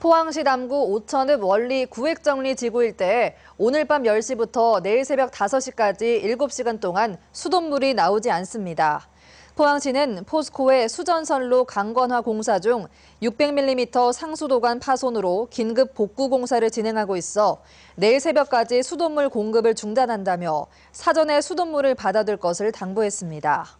포항시 남구 오천읍 원리 구획정리 지구 일대에 오늘 밤 10시부터 내일 새벽 5시까지 7시간 동안 수돗물이 나오지 않습니다. 포항시는 포스코의 수전선로 강건화 공사 중 600mm 상수도관 파손으로 긴급 복구 공사를 진행하고 있어 내일 새벽까지 수돗물 공급을 중단한다며 사전에 수돗물을 받아둘 것을 당부했습니다.